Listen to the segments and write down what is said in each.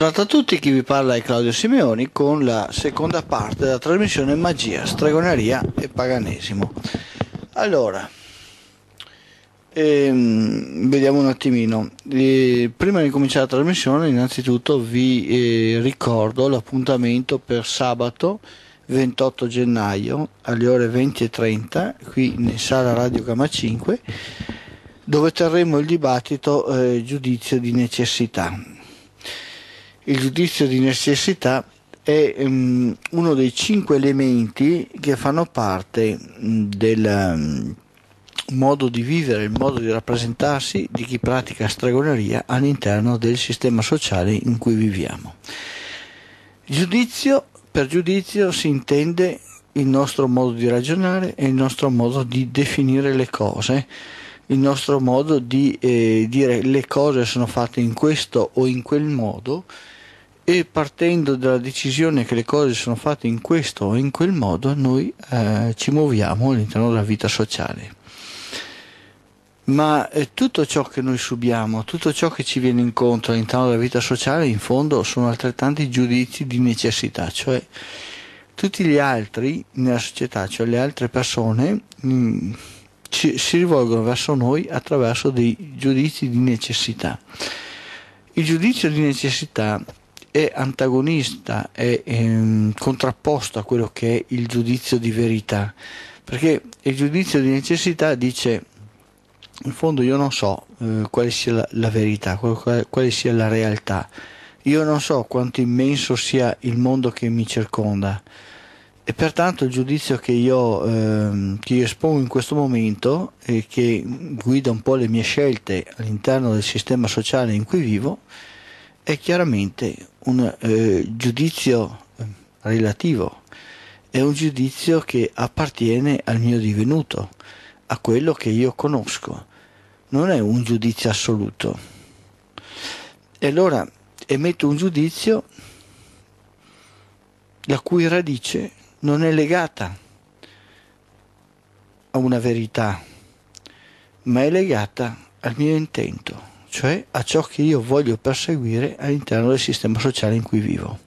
Ciao a tutti, chi vi parla è Claudio Simeoni con la seconda parte della trasmissione Magia, Stregoneria e Paganesimo. Allora, ehm, vediamo un attimino. Eh, prima di cominciare la trasmissione, innanzitutto vi eh, ricordo l'appuntamento per sabato 28 gennaio alle ore 20.30 qui in sala Radio Cama 5 dove terremo il dibattito eh, giudizio di necessità il giudizio di necessità è um, uno dei cinque elementi che fanno parte um, del um, modo di vivere, il modo di rappresentarsi di chi pratica stregoneria all'interno del sistema sociale in cui viviamo. Giudizio, per giudizio si intende il nostro modo di ragionare e il nostro modo di definire le cose, il nostro modo di eh, dire le cose sono fatte in questo o in quel modo e partendo dalla decisione che le cose sono fatte in questo o in quel modo, noi eh, ci muoviamo all'interno della vita sociale. Ma eh, tutto ciò che noi subiamo, tutto ciò che ci viene incontro all'interno della vita sociale, in fondo sono altrettanti giudizi di necessità, cioè tutti gli altri nella società, cioè le altre persone, mh, mm, ci, si rivolgono verso noi attraverso dei giudizi di necessità. Il giudizio di necessità è antagonista, è ehm, contrapposto a quello che è il giudizio di verità, perché il giudizio di necessità dice in fondo io non so eh, quale sia la, la verità, quale, quale sia la realtà, io non so quanto immenso sia il mondo che mi circonda e pertanto il giudizio che io, ehm, che io espongo in questo momento e che guida un po' le mie scelte all'interno del sistema sociale in cui vivo è chiaramente un eh, giudizio ehm, relativo, è un giudizio che appartiene al mio divenuto, a quello che io conosco, non è un giudizio assoluto. E allora emetto un giudizio la cui radice non è legata a una verità, ma è legata al mio intento cioè a ciò che io voglio perseguire all'interno del sistema sociale in cui vivo.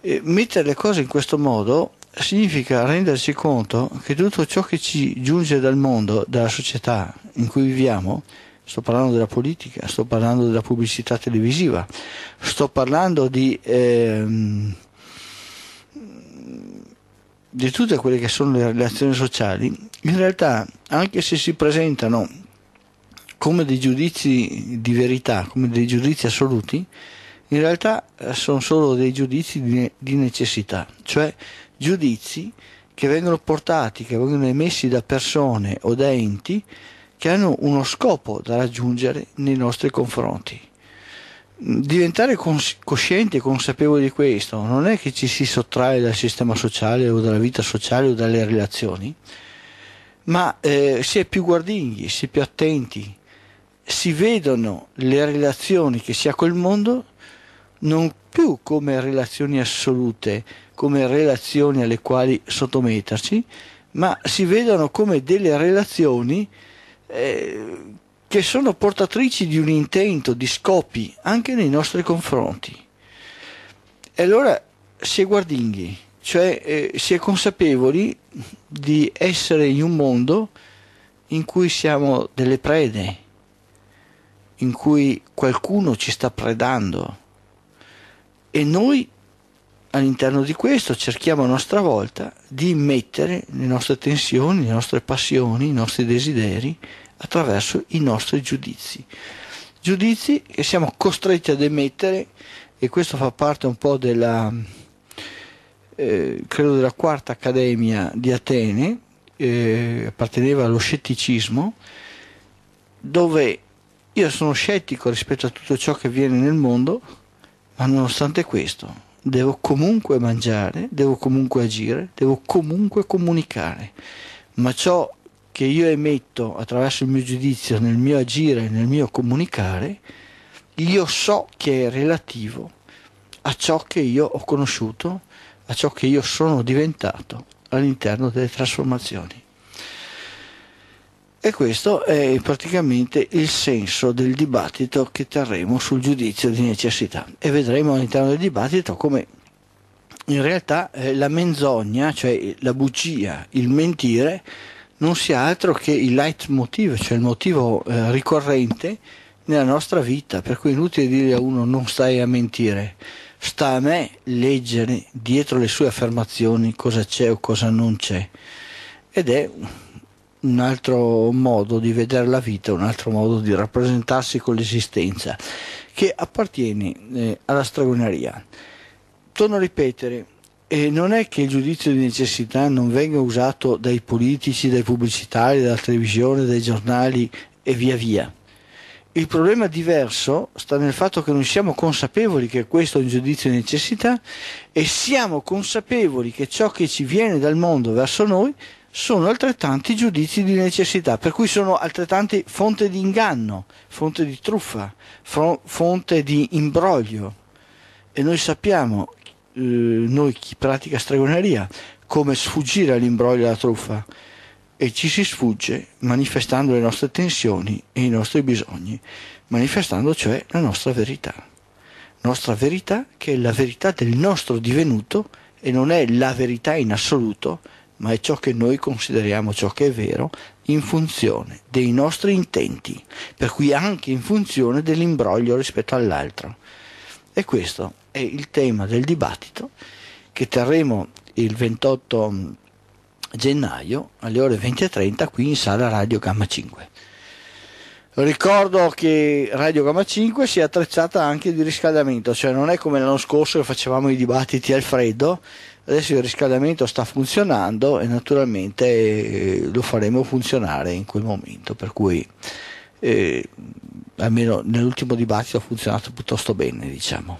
E mettere le cose in questo modo significa renderci conto che tutto ciò che ci giunge dal mondo, dalla società in cui viviamo, sto parlando della politica, sto parlando della pubblicità televisiva, sto parlando di, ehm, di tutte quelle che sono le relazioni sociali, in realtà anche se si presentano come dei giudizi di verità, come dei giudizi assoluti, in realtà sono solo dei giudizi di, di necessità, cioè giudizi che vengono portati, che vengono emessi da persone o da enti che hanno uno scopo da raggiungere nei nostri confronti. Diventare cons- coscienti e consapevoli di questo non è che ci si sottrae dal sistema sociale o dalla vita sociale o dalle relazioni, ma eh, si è più guardinghi, si è più attenti, si vedono le relazioni che si ha col mondo non più come relazioni assolute, come relazioni alle quali sottometterci, ma si vedono come delle relazioni eh, che sono portatrici di un intento, di scopi, anche nei nostri confronti. E allora si è guardinghi, cioè eh, si è consapevoli di essere in un mondo in cui siamo delle prede, in cui qualcuno ci sta predando e noi all'interno di questo cerchiamo a nostra volta di mettere le nostre tensioni, le nostre passioni, i nostri desideri attraverso i nostri giudizi. Giudizi che siamo costretti ad emettere e questo fa parte un po' della, eh, credo della quarta accademia di Atene, eh, apparteneva allo scetticismo, dove io sono scettico rispetto a tutto ciò che avviene nel mondo, ma nonostante questo devo comunque mangiare, devo comunque agire, devo comunque comunicare. Ma ciò che io emetto attraverso il mio giudizio, nel mio agire, nel mio comunicare, io so che è relativo a ciò che io ho conosciuto, a ciò che io sono diventato all'interno delle trasformazioni. E questo è praticamente il senso del dibattito che terremo sul giudizio di necessità e vedremo all'interno del dibattito come in realtà eh, la menzogna, cioè la bugia, il mentire, non sia altro che il leitmotiv, cioè il motivo eh, ricorrente nella nostra vita, per cui è inutile dire a uno non stai a mentire, sta a me leggere dietro le sue affermazioni cosa c'è o cosa non c'è. Ed è un altro modo di vedere la vita, un altro modo di rappresentarsi con l'esistenza, che appartiene eh, alla stregoneria. Torno a ripetere, eh, non è che il giudizio di necessità non venga usato dai politici, dai pubblicitari, dalla televisione, dai giornali e via via. Il problema diverso sta nel fatto che non siamo consapevoli che questo è un giudizio di necessità e siamo consapevoli che ciò che ci viene dal mondo verso noi sono altrettanti giudizi di necessità, per cui sono altrettanti fonte di inganno, fonte di truffa, fonte di imbroglio. E noi sappiamo, eh, noi chi pratica stregoneria, come sfuggire all'imbroglio e alla truffa. E ci si sfugge manifestando le nostre tensioni e i nostri bisogni, manifestando cioè la nostra verità. Nostra verità che è la verità del nostro divenuto e non è la verità in assoluto, ma è ciò che noi consideriamo ciò che è vero in funzione dei nostri intenti, per cui anche in funzione dell'imbroglio rispetto all'altro. E questo è il tema del dibattito che terremo il 28 mm, gennaio alle ore 20.30 qui in sala Radio Gamma 5. Ricordo che Radio Gamma 5 si è attrezzata anche di riscaldamento, cioè non è come l'anno scorso che facevamo i dibattiti al freddo, adesso il riscaldamento sta funzionando e naturalmente eh, lo faremo funzionare in quel momento, per cui eh, almeno nell'ultimo dibattito ha funzionato piuttosto bene, diciamo.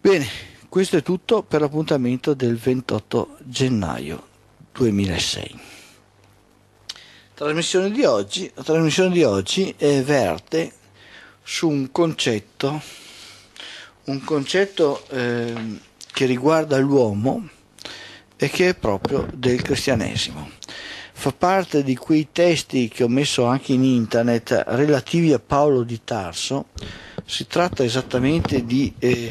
Bene, questo è tutto per l'appuntamento del 28 gennaio 2006. Trasmissione di oggi, la trasmissione di oggi è verte su un concetto, un concetto eh, che riguarda l'uomo e che è proprio del cristianesimo. Fa parte di quei testi che ho messo anche in internet relativi a Paolo di Tarso. Si tratta esattamente di eh,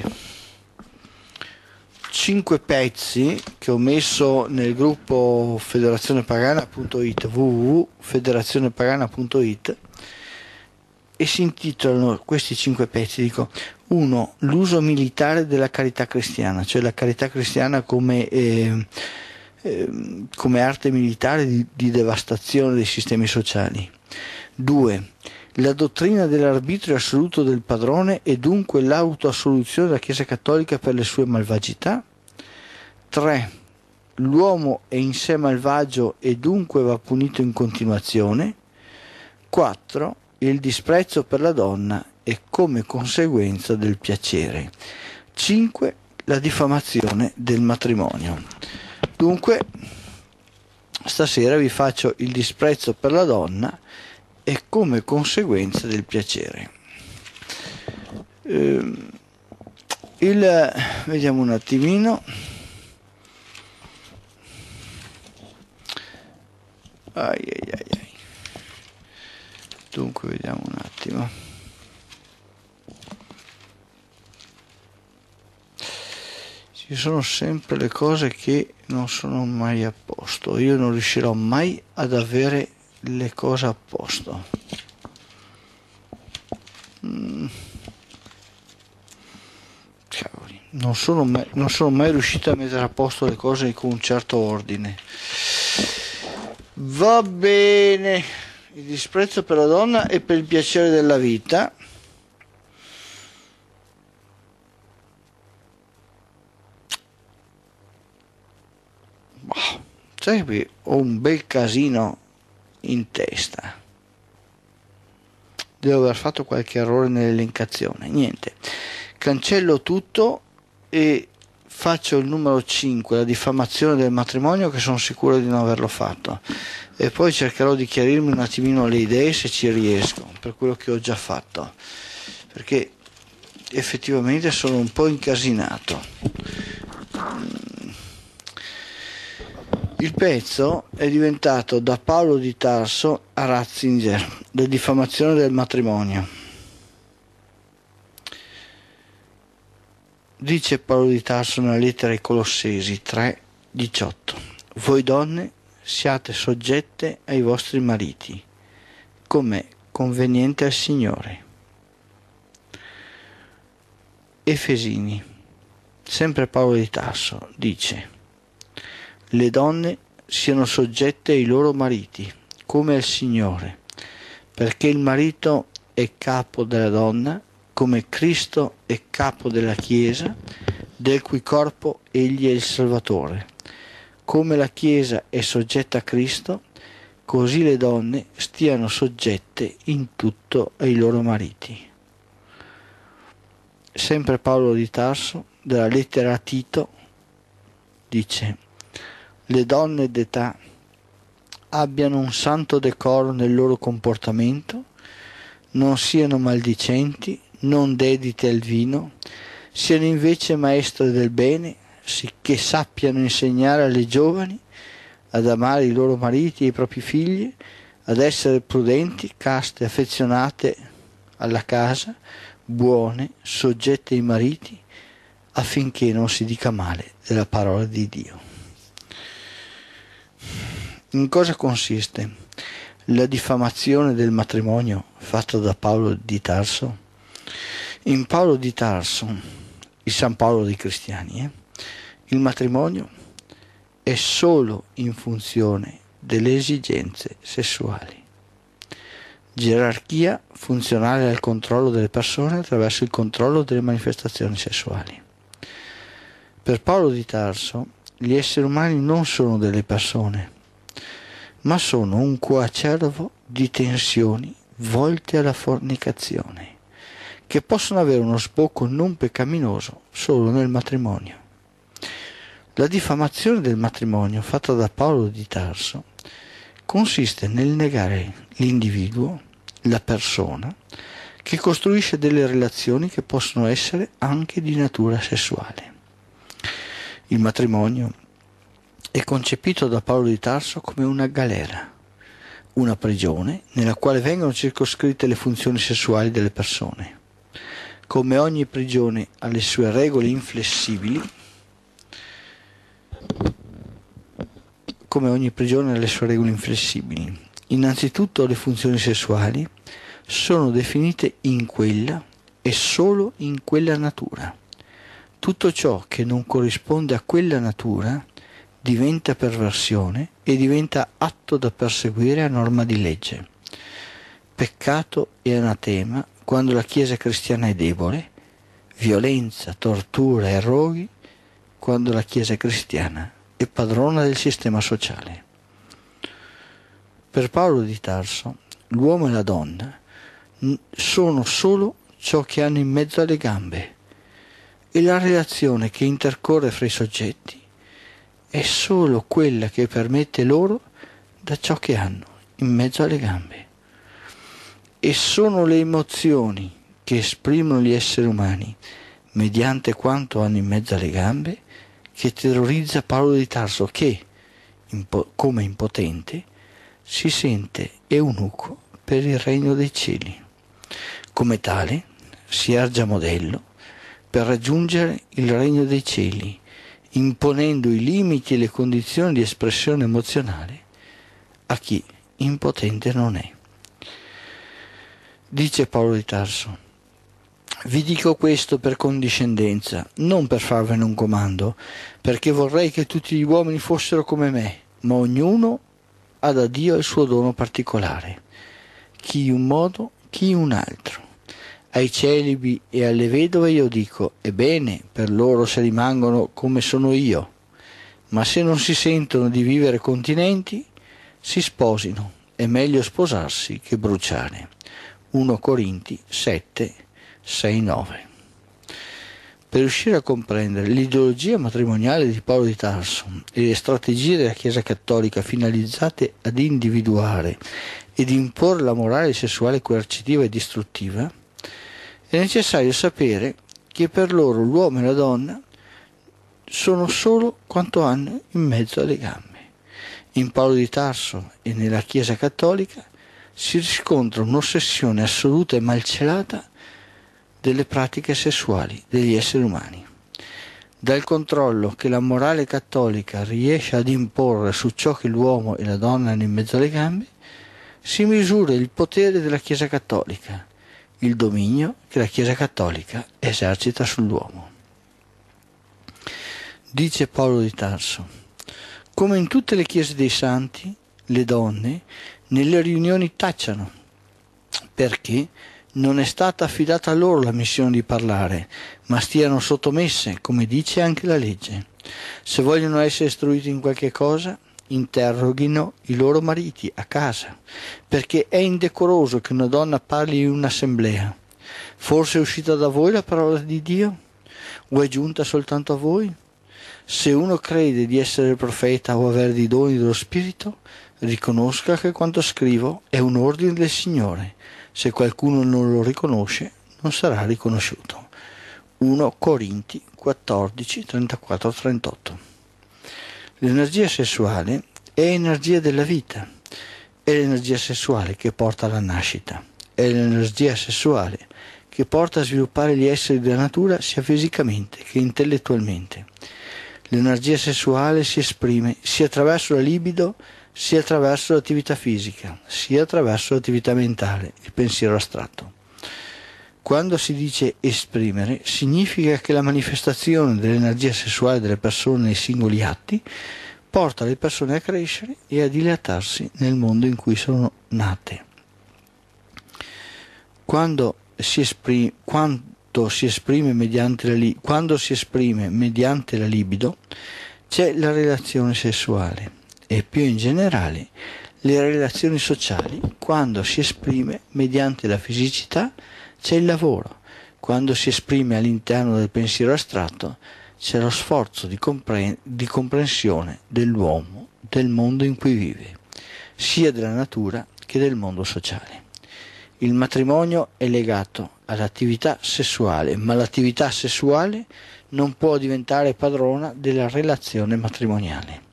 cinque pezzi che ho messo nel gruppo federazionepagana.it www.federazionepagana.it e si intitolano questi cinque pezzi dico uno, l'uso militare della carità cristiana, cioè la carità cristiana come, eh, eh, come arte militare di, di devastazione dei sistemi sociali. Due, la dottrina dell'arbitrio assoluto del padrone e dunque l'autoassoluzione della Chiesa Cattolica per le sue malvagità. 3. L'uomo è in sé malvagio e dunque va punito in continuazione. 4. Il disprezzo per la donna e come conseguenza del piacere. 5. La diffamazione del matrimonio. Dunque, stasera vi faccio il disprezzo per la donna e come conseguenza del piacere. Ehm, il, vediamo un attimino. Ai, ai, ai, ai. Dunque, vediamo un attimo. ci sono sempre le cose che non sono mai a posto, io non riuscirò mai ad avere le cose a posto. Mm. Cavoli, non sono, mai, non sono mai riuscito a mettere a posto le cose con un certo ordine. Va bene, il disprezzo per la donna e per il piacere della vita sai che ho un bel casino in testa devo aver fatto qualche errore nell'elencazione niente cancello tutto e faccio il numero 5 la diffamazione del matrimonio che sono sicuro di non averlo fatto e poi cercherò di chiarirmi un attimino le idee se ci riesco per quello che ho già fatto perché effettivamente sono un po' incasinato il pezzo è diventato da Paolo di Tarso a Ratzinger, la diffamazione del matrimonio. Dice Paolo di Tarso nella lettera ai Colossesi 3, 18. Voi donne siate soggette ai vostri mariti, come conveniente al Signore. Efesini, sempre Paolo di Tarso, dice le donne siano soggette ai loro mariti, come al Signore, perché il marito è capo della donna, come Cristo è capo della Chiesa, del cui corpo egli è il Salvatore. Come la Chiesa è soggetta a Cristo, così le donne stiano soggette in tutto ai loro mariti. Sempre Paolo di Tarso, della lettera a Tito, dice le donne d'età abbiano un santo decoro nel loro comportamento, non siano maldicenti, non dedite al vino, siano invece maestre del bene, sicché sappiano insegnare alle giovani ad amare i loro mariti e i propri figli, ad essere prudenti, caste, affezionate alla casa, buone, soggette ai mariti, affinché non si dica male della parola di Dio. In cosa consiste la diffamazione del matrimonio fatta da Paolo di Tarso? In Paolo di Tarso, il San Paolo dei cristiani, eh, il matrimonio è solo in funzione delle esigenze sessuali. Gerarchia funzionale al controllo delle persone attraverso il controllo delle manifestazioni sessuali. Per Paolo di Tarso, gli esseri umani non sono delle persone, ma sono un coacervo di tensioni volte alla fornicazione, che possono avere uno sbocco non peccaminoso solo nel matrimonio. La diffamazione del matrimonio fatta da Paolo di Tarso consiste nel negare l'individuo, la persona, che costruisce delle relazioni che possono essere anche di natura sessuale. Il matrimonio è concepito da Paolo di Tarso come una galera, una prigione nella quale vengono circoscritte le funzioni sessuali delle persone. Come ogni prigione ha le sue regole inflessibili, come ogni prigione ha le sue regole inflessibili. Innanzitutto le funzioni sessuali sono definite in quella e solo in quella natura. Tutto ciò che non corrisponde a quella natura diventa perversione e diventa atto da perseguire a norma di legge. Peccato e anatema quando la Chiesa cristiana è debole, violenza, tortura e roghi quando la Chiesa cristiana è padrona del sistema sociale. Per Paolo di Tarso, l'uomo e la donna sono solo ciò che hanno in mezzo alle gambe e la relazione che intercorre fra i soggetti è solo quella che permette loro da ciò che hanno in mezzo alle gambe. E sono le emozioni che esprimono gli esseri umani mediante quanto hanno in mezzo alle gambe che terrorizza Paolo di Tarso che, impo- come impotente, si sente eunuco per il regno dei cieli. Come tale si erge a modello per raggiungere il regno dei cieli imponendo i limiti e le condizioni di espressione emozionale a chi impotente non è. Dice Paolo di Tarso, vi dico questo per condiscendenza, non per farvene un comando, perché vorrei che tutti gli uomini fossero come me, ma ognuno ha da Dio il suo dono particolare, chi in un modo, chi in un altro. Ai celibi e alle vedove io dico, è bene per loro se rimangono come sono io, ma se non si sentono di vivere continenti, si sposino, è meglio sposarsi che bruciare. 1 Corinti 7, 6, 9. Per riuscire a comprendere l'ideologia matrimoniale di Paolo di Tarso e le strategie della Chiesa Cattolica finalizzate ad individuare ed imporre la morale sessuale coercitiva e distruttiva, è necessario sapere che per loro l'uomo e la donna sono solo quanto hanno in mezzo alle gambe. In Paolo di Tarso e nella Chiesa cattolica si riscontra un'ossessione assoluta e malcelata delle pratiche sessuali degli esseri umani. Dal controllo che la morale cattolica riesce ad imporre su ciò che l'uomo e la donna hanno in mezzo alle gambe, si misura il potere della Chiesa cattolica il dominio che la Chiesa Cattolica esercita sull'uomo. Dice Paolo di Tarso, come in tutte le chiese dei santi, le donne nelle riunioni tacciano, perché non è stata affidata a loro la missione di parlare, ma stiano sottomesse, come dice anche la legge. Se vogliono essere istruite in qualche cosa, interroghino i loro mariti a casa, perché è indecoroso che una donna parli in un'assemblea. Forse è uscita da voi la parola di Dio? O è giunta soltanto a voi? Se uno crede di essere profeta o avere dei doni dello Spirito, riconosca che quanto scrivo è un ordine del Signore. Se qualcuno non lo riconosce, non sarà riconosciuto. 1 Corinti 14, 34-38 L'energia sessuale è energia della vita, è l'energia sessuale che porta alla nascita, è l'energia sessuale che porta a sviluppare gli esseri della natura sia fisicamente che intellettualmente. L'energia sessuale si esprime sia attraverso la libido, sia attraverso l'attività fisica, sia attraverso l'attività mentale, il pensiero astratto. Quando si dice esprimere, significa che la manifestazione dell'energia sessuale delle persone nei singoli atti porta le persone a crescere e a dilatarsi nel mondo in cui sono nate. Quando si esprime, quanto si esprime mediante la, quando si esprime mediante la libido, c'è la relazione sessuale e più in generale le relazioni sociali quando si esprime mediante la fisicità c'è il lavoro. Quando si esprime all'interno del pensiero astratto c'è lo sforzo di, compren- di comprensione dell'uomo, del mondo in cui vive, sia della natura che del mondo sociale. Il matrimonio è legato all'attività sessuale, ma l'attività sessuale non può diventare padrona della relazione matrimoniale.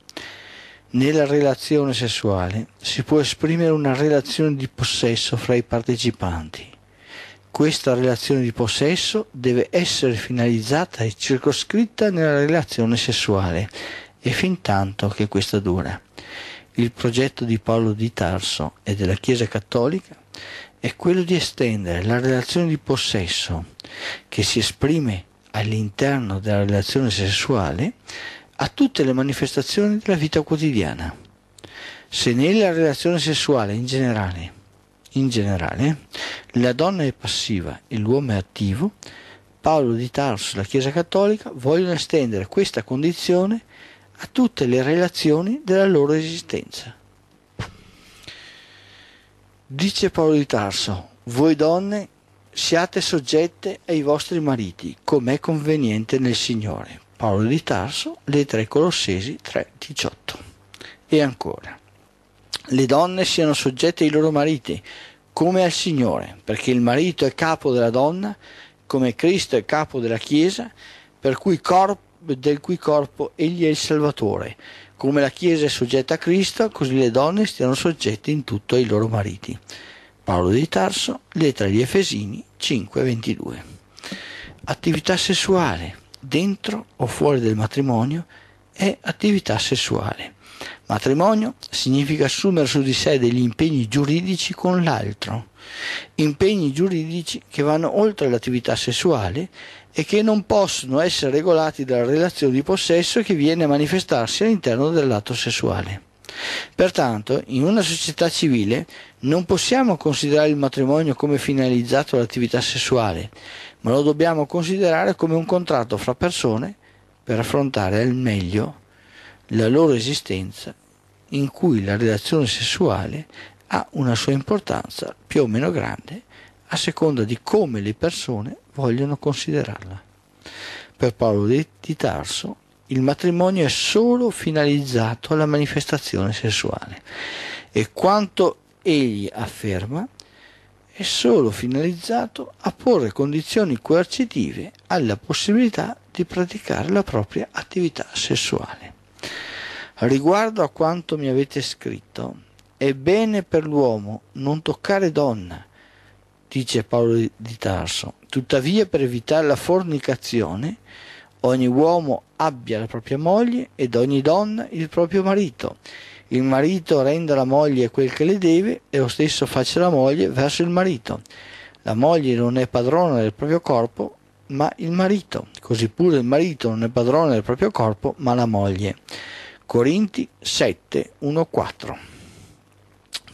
Nella relazione sessuale si può esprimere una relazione di possesso fra i partecipanti, questa relazione di possesso deve essere finalizzata e circoscritta nella relazione sessuale e fin tanto che questa dura. Il progetto di Paolo di Tarso e della Chiesa Cattolica è quello di estendere la relazione di possesso che si esprime all'interno della relazione sessuale a tutte le manifestazioni della vita quotidiana. Se nella relazione sessuale in generale in generale, la donna è passiva e l'uomo è attivo, Paolo di Tarso e la Chiesa Cattolica vogliono estendere questa condizione a tutte le relazioni della loro esistenza. Dice Paolo di Tarso, voi donne siate soggette ai vostri mariti, come è conveniente nel Signore. Paolo di Tarso, lettera ai Colossesi 3,18. E ancora le donne siano soggette ai loro mariti, come al Signore, perché il marito è capo della donna, come Cristo è capo della Chiesa, cui corp- del cui corpo egli è il Salvatore. Come la Chiesa è soggetta a Cristo, così le donne stiano soggette in tutto ai loro mariti. Paolo di Tarso, lettera agli Efesini 5:22. Attività sessuale, dentro o fuori del matrimonio, è attività sessuale. Matrimonio significa assumere su di sé degli impegni giuridici con l'altro, impegni giuridici che vanno oltre l'attività sessuale e che non possono essere regolati dalla relazione di possesso che viene a manifestarsi all'interno dell'atto sessuale. Pertanto, in una società civile non possiamo considerare il matrimonio come finalizzato all'attività sessuale, ma lo dobbiamo considerare come un contratto fra persone per affrontare al meglio la loro esistenza in cui la relazione sessuale ha una sua importanza più o meno grande a seconda di come le persone vogliono considerarla. Per Paolo di Tarso il matrimonio è solo finalizzato alla manifestazione sessuale e quanto egli afferma è solo finalizzato a porre condizioni coercitive alla possibilità di praticare la propria attività sessuale. Riguardo a quanto mi avete scritto, è bene per l'uomo non toccare donna, dice Paolo di Tarso. Tuttavia, per evitare la fornicazione, ogni uomo abbia la propria moglie ed ogni donna il proprio marito. Il marito renda alla moglie quel che le deve e lo stesso faccia la moglie verso il marito. La moglie non è padrona del proprio corpo, ma il marito. Così pure il marito non è padrone del proprio corpo, ma la moglie. Corinti 7:14.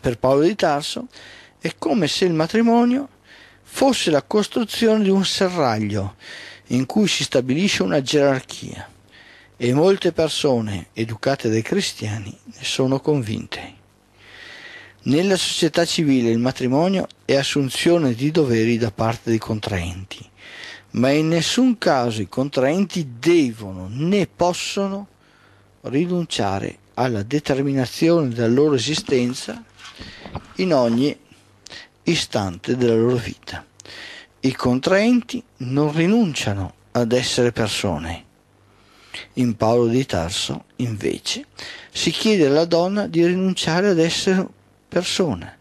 Per Paolo di Tarso è come se il matrimonio fosse la costruzione di un serraglio in cui si stabilisce una gerarchia e molte persone educate dai cristiani ne sono convinte. Nella società civile il matrimonio è assunzione di doveri da parte dei contraenti, ma in nessun caso i contraenti devono né possono rinunciare alla determinazione della loro esistenza in ogni istante della loro vita. I contraenti non rinunciano ad essere persone. In Paolo di Tarso, invece, si chiede alla donna di rinunciare ad essere persona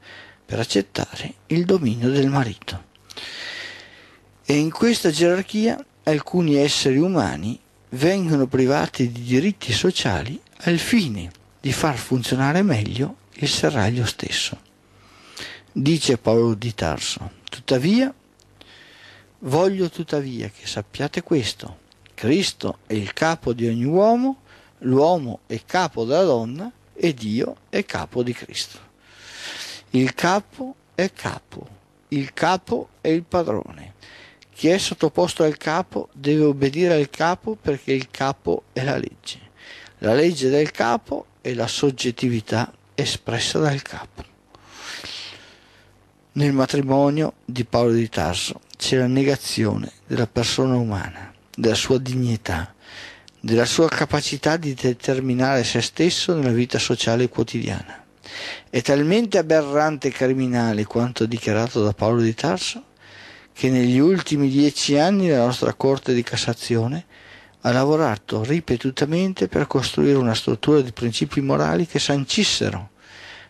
per accettare il dominio del marito. E in questa gerarchia alcuni esseri umani vengono privati di diritti sociali al fine di far funzionare meglio il serraglio stesso. Dice Paolo di Tarso, tuttavia, voglio tuttavia che sappiate questo, Cristo è il capo di ogni uomo, l'uomo è capo della donna e Dio è capo di Cristo. Il capo è capo, il capo è il padrone chi è sottoposto al capo deve obbedire al capo perché il capo è la legge. La legge del capo è la soggettività espressa dal capo. Nel matrimonio di Paolo di Tarso c'è la negazione della persona umana, della sua dignità, della sua capacità di determinare se stesso nella vita sociale quotidiana. È talmente aberrante e criminale quanto dichiarato da Paolo di Tarso che negli ultimi dieci anni la nostra Corte di Cassazione ha lavorato ripetutamente per costruire una struttura di principi morali che sancissero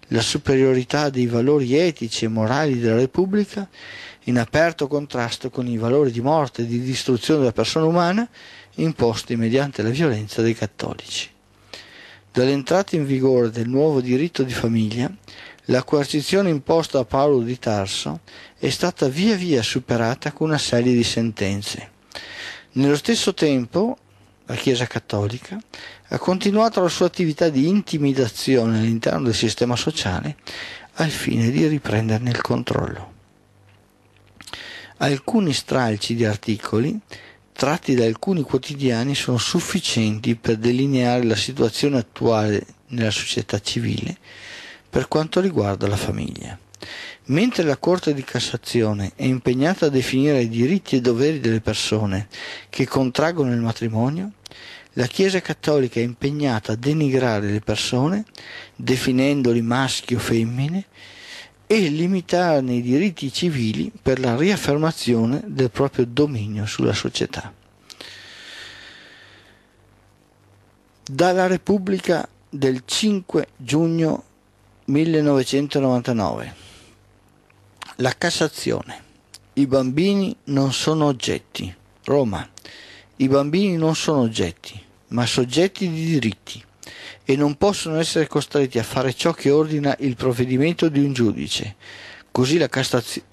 la superiorità dei valori etici e morali della Repubblica in aperto contrasto con i valori di morte e di distruzione della persona umana imposti mediante la violenza dei cattolici. Dall'entrata in vigore del nuovo diritto di famiglia, la coercizione imposta a Paolo di Tarso è stata via via superata con una serie di sentenze. Nello stesso tempo, la Chiesa Cattolica ha continuato la sua attività di intimidazione all'interno del sistema sociale al fine di riprenderne il controllo. Alcuni stralci di articoli tratti da alcuni quotidiani sono sufficienti per delineare la situazione attuale nella società civile per quanto riguarda la famiglia. Mentre la Corte di Cassazione è impegnata a definire i diritti e doveri delle persone che contraggono il matrimonio, la Chiesa Cattolica è impegnata a denigrare le persone, definendoli maschi o femmine, e limitarne i diritti civili per la riaffermazione del proprio dominio sulla società. Dalla Repubblica del 5 giugno 1999 La Cassazione I bambini non sono oggetti Roma I bambini non sono oggetti ma soggetti di diritti e non possono essere costretti a fare ciò che ordina il provvedimento di un giudice Così la,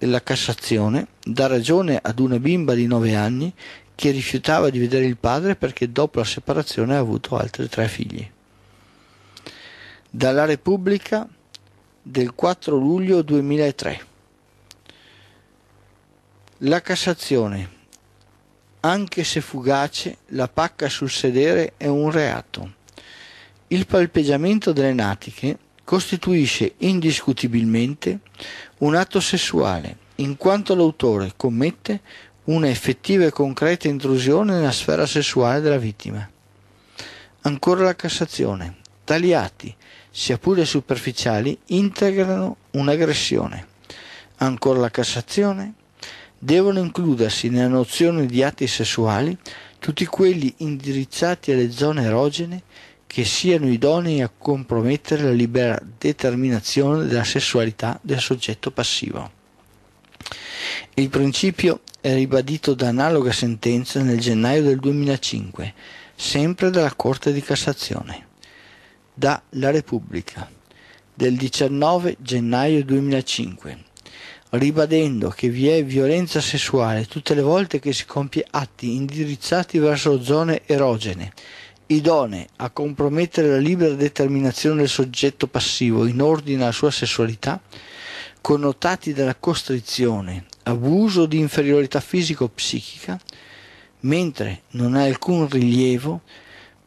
la, Cassazione dà ragione ad una bimba di 9 anni che rifiutava di vedere il padre perché dopo la separazione ha avuto altri tre figli. Dalla Repubblica del 4 luglio 2003. La Cassazione. Anche se fugace, la pacca sul sedere è un reato. Il palpeggiamento delle natiche costituisce indiscutibilmente un atto sessuale, in quanto l'autore commette una effettiva e concreta intrusione nella sfera sessuale della vittima. Ancora la Cassazione. Tali atti, sia pure superficiali, integrano un'aggressione. Ancora la Cassazione, devono includersi nella nozione di atti sessuali tutti quelli indirizzati alle zone erogene che siano idonei a compromettere la libera determinazione della sessualità del soggetto passivo. Il principio è ribadito da analoga sentenza nel gennaio del 2005, sempre dalla Corte di Cassazione da La Repubblica del 19 gennaio 2005, ribadendo che vi è violenza sessuale tutte le volte che si compie atti indirizzati verso zone erogene, idonee a compromettere la libera determinazione del soggetto passivo in ordine alla sua sessualità, connotati dalla costrizione, abuso di inferiorità fisico-psichica, mentre non ha alcun rilievo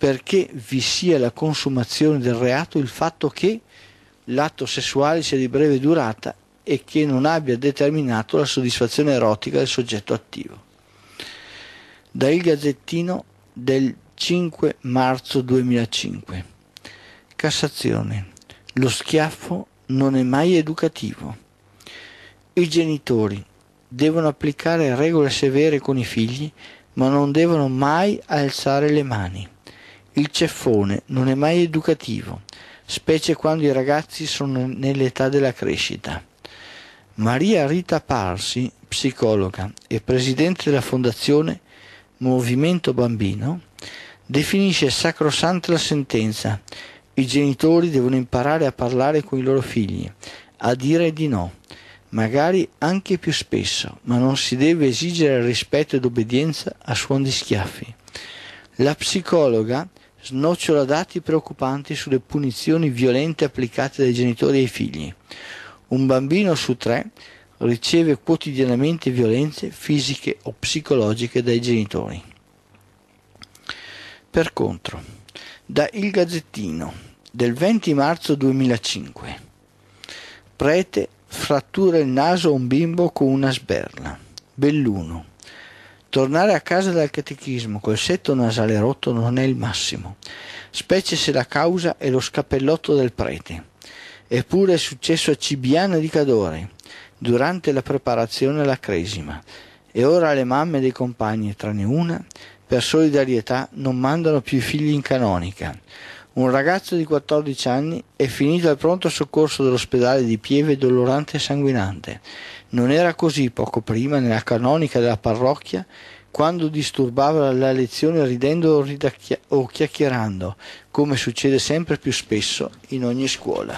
perché vi sia la consumazione del reato il fatto che l'atto sessuale sia di breve durata e che non abbia determinato la soddisfazione erotica del soggetto attivo. Da Il Gazzettino del 5 marzo 2005. Cassazione. Lo schiaffo non è mai educativo. I genitori devono applicare regole severe con i figli, ma non devono mai alzare le mani. Il ceffone non è mai educativo, specie quando i ragazzi sono nell'età della crescita. Maria Rita Parsi, psicologa e presidente della fondazione Movimento Bambino, definisce sacrosanta la sentenza. I genitori devono imparare a parlare con i loro figli, a dire di no, magari anche più spesso, ma non si deve esigere rispetto ed obbedienza a suon di schiaffi. La psicologa snocciola dati preoccupanti sulle punizioni violente applicate dai genitori ai figli. Un bambino su tre riceve quotidianamente violenze fisiche o psicologiche dai genitori. Per contro, da Il Gazzettino del 20 marzo 2005. Prete frattura il naso a un bimbo con una sberla. Belluno. Tornare a casa dal catechismo col setto nasale rotto non è il massimo, specie se la causa è lo scappellotto del prete. Eppure è successo a Cibiana di Cadore, durante la preparazione alla cresima, e ora le mamme dei compagni, tranne una, per solidarietà non mandano più i figli in canonica. Un ragazzo di 14 anni è finito al pronto soccorso dell'ospedale di Pieve dolorante e sanguinante non era così poco prima nella canonica della parrocchia quando disturbava la lezione ridendo o chiacchierando, come succede sempre più spesso in ogni scuola.